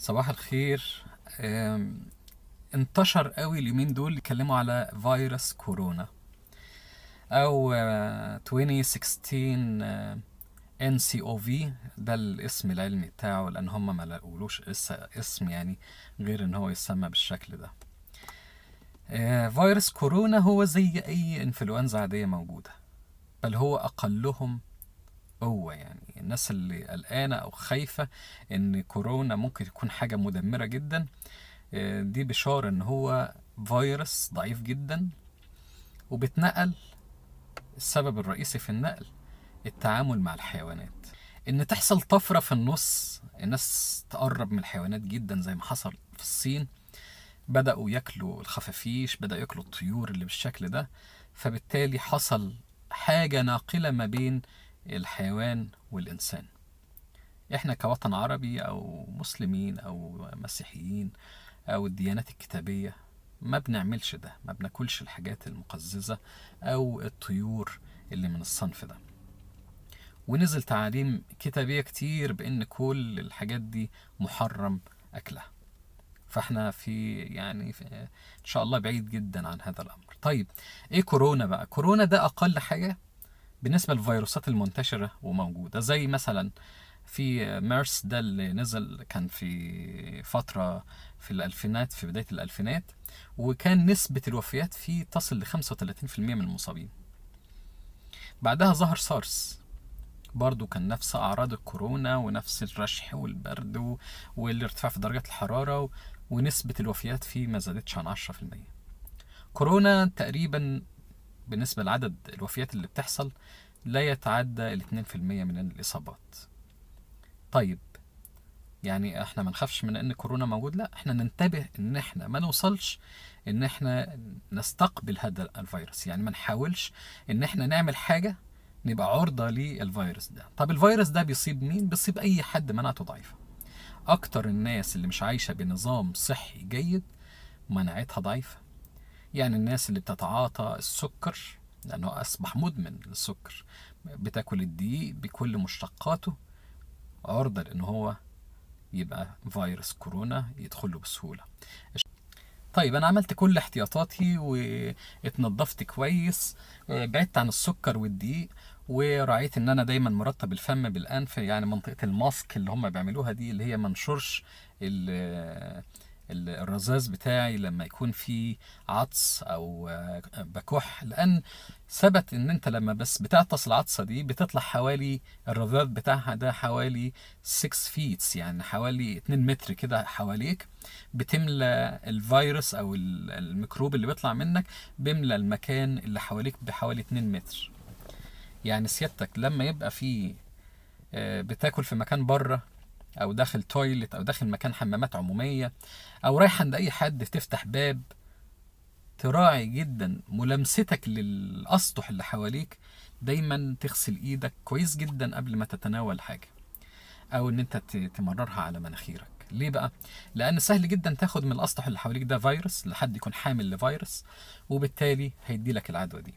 صباح الخير انتشر قوي اليومين دول يتكلموا على فيروس كورونا او 2016 ان سي او في ده الاسم العلمي بتاعه لان هم ما لقولوش اسم يعني غير ان هو يسمى بالشكل ده آه، فيروس كورونا هو زي اي انفلونزا عاديه موجوده بل هو اقلهم قوة يعني الناس اللي قلقانة أو خايفة إن كورونا ممكن تكون حاجة مدمرة جدا آه، دي بشارة إن هو فيروس ضعيف جدا وبتنقل السبب الرئيسي في النقل التعامل مع الحيوانات ان تحصل طفره في النص الناس تقرب من الحيوانات جدا زي ما حصل في الصين بداوا ياكلوا الخفافيش بداوا ياكلوا الطيور اللي بالشكل ده فبالتالي حصل حاجه ناقله ما بين الحيوان والإنسان إحنا كوطن عربي أو مسلمين أو مسيحيين أو الديانات الكتابية ما بنعملش ده ما بناكلش الحاجات المقززة أو الطيور اللي من الصنف ده ونزل تعاليم كتابية كتير بإن كل الحاجات دي محرم أكلها فاحنا في يعني في ان شاء الله بعيد جدا عن هذا الامر طيب ايه كورونا بقى كورونا ده اقل حاجه بالنسبه للفيروسات المنتشره وموجوده زي مثلا في ميرس ده اللي نزل كان في فتره في الالفينات في بدايه الالفينات وكان نسبه الوفيات فيه تصل ل 35% من المصابين بعدها ظهر سارس برضه كان نفس أعراض الكورونا ونفس الرشح والبرد والارتفاع في درجات الحرارة ونسبة الوفيات فيه ما زادتش عن 10% كورونا تقريبا بالنسبة لعدد الوفيات اللي بتحصل لا يتعدى ال 2% من الإصابات طيب يعني احنا ما نخافش من ان كورونا موجود لا احنا ننتبه ان احنا ما نوصلش ان احنا نستقبل هذا الفيروس يعني ما نحاولش ان احنا نعمل حاجة نبقى عرضة للفيروس ده طب الفيروس ده بيصيب مين؟ بيصيب اي حد مناعته ضعيفة اكتر الناس اللي مش عايشة بنظام صحي جيد مناعتها ضعيفة يعني الناس اللي بتتعاطى السكر لأنه أصبح مدمن للسكر بتاكل الدقيق بكل مشتقاته عرضة لأن هو يبقى فيروس كورونا يدخله بسهولة طيب أنا عملت كل احتياطاتي واتنضفت كويس بعدت عن السكر والدقيق ورعيت ان انا دايما مرطب الفم بالانف يعني منطقه الماسك اللي هم بيعملوها دي اللي هي ما نشرش الرذاذ بتاعي لما يكون في عطس او آه، بكح لان ثبت ان انت لما بس بتعطس العطسه دي بتطلع حوالي الرذاذ بتاعها ده حوالي 6 فيت يعني حوالي 2 متر كده حواليك بتملى الفيروس او الميكروب اللي بيطلع منك بيملى المكان اللي حواليك بحوالي 2 متر يعني سيادتك لما يبقى في آه، بتاكل في مكان بره او داخل تويلت او داخل مكان حمامات عموميه او رايح عند اي حد تفتح باب تراعي جدا ملامستك للاسطح اللي حواليك دايما تغسل ايدك كويس جدا قبل ما تتناول حاجه او ان انت تمررها على مناخيرك ليه بقى لان سهل جدا تاخد من الاسطح اللي حواليك ده فيروس لحد يكون حامل لفيروس وبالتالي هيدي لك العدوى دي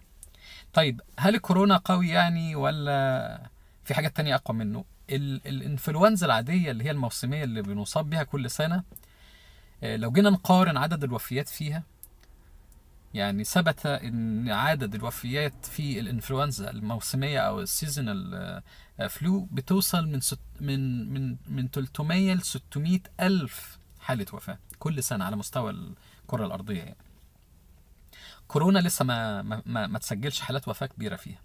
طيب هل الكورونا قوي يعني ولا في حاجات تانية اقوى منه الانفلونزا العادية اللي هي الموسمية اللي بنصاب بيها كل سنة آه، لو جينا نقارن عدد الوفيات فيها يعني ثبت ان عدد الوفيات في الانفلونزا الموسميه او السيزونال فلو آه، آه، بتوصل من ست من من من 300 ل 600 الف حاله وفاه كل سنه على مستوى الكره الارضيه يعني. كورونا لسه ما ما, ما, ما تسجلش حالات وفاه كبيره فيها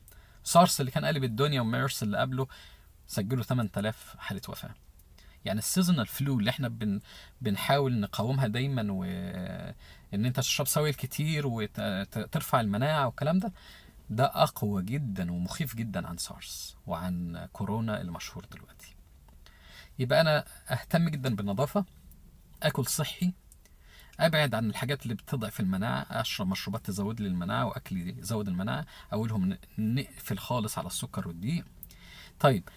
سارس اللي كان قلب الدنيا وميرس اللي قبله سجلوا 8000 حاله وفاه يعني السيزونال فلو اللي احنا بن بنحاول نقاومها دايما وان انت تشرب سوائل كتير وترفع المناعه والكلام ده ده اقوى جدا ومخيف جدا عن سارس وعن كورونا المشهور دلوقتي يبقى انا اهتم جدا بالنظافه اكل صحي ابعد عن الحاجات اللي بتضعف المناعه اشرب مشروبات تزود لي المناعه واكلي يزود المناعه اولهم نقفل خالص على السكر والدقيق طيب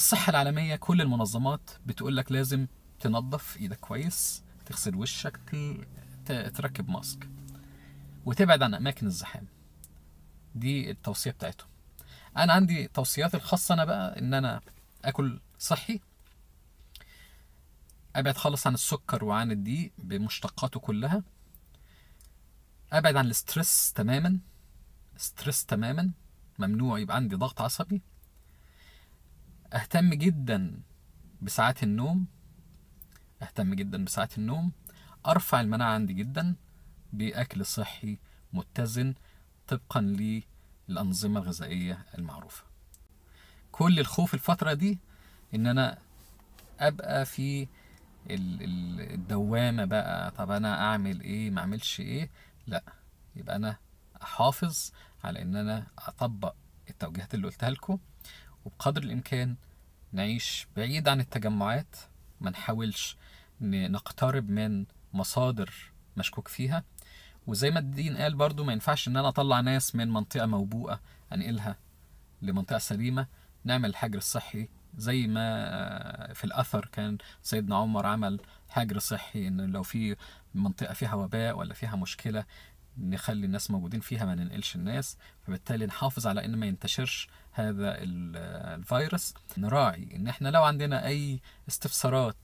الصحة العالمية كل المنظمات بتقول لك لازم تنظف ايدك كويس تغسل وشك تركب ماسك وتبعد عن اماكن الزحام دي التوصية بتاعتهم انا عندي توصياتي الخاصة انا بقى ان انا اكل صحي ابعد خالص عن السكر وعن الضيق بمشتقاته كلها ابعد عن الاسترس تماما استرس تماما ممنوع يبقى عندي ضغط عصبي اهتم جدا بساعات النوم اهتم جدا بساعات النوم ارفع المناعه عندي جدا باكل صحي متزن طبقا للانظمه الغذائيه المعروفه كل الخوف الفتره دي ان انا ابقى في الدوامه بقى طب انا اعمل ايه ما اعملش ايه لا يبقى انا احافظ على ان انا اطبق التوجيهات اللي قلتها لكم وبقدر الإمكان نعيش بعيد عن التجمعات ما نحاولش نقترب من مصادر مشكوك فيها وزي ما الدين قال برضو ما ينفعش ان انا اطلع ناس من منطقة موبوءة انقلها لمنطقة سليمة نعمل الحجر الصحي زي ما في الاثر كان سيدنا عمر عمل حجر صحي ان لو في منطقة فيها وباء ولا فيها مشكلة نخلي الناس موجودين فيها ما ننقلش الناس فبالتالي نحافظ على ان ما ينتشرش هذا الفيروس نراعي ان احنا لو عندنا اي استفسارات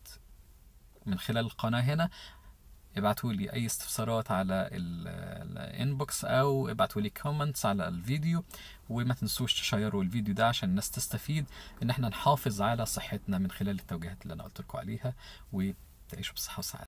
من خلال القناه هنا ابعتوا لي اي استفسارات على الانبوكس او ابعتوا لي كومنتس على الفيديو وما تنسوش تشيروا الفيديو ده عشان الناس تستفيد ان احنا نحافظ على صحتنا من خلال التوجيهات اللي انا قلت لكم عليها وتعيشوا بصحه وسعاده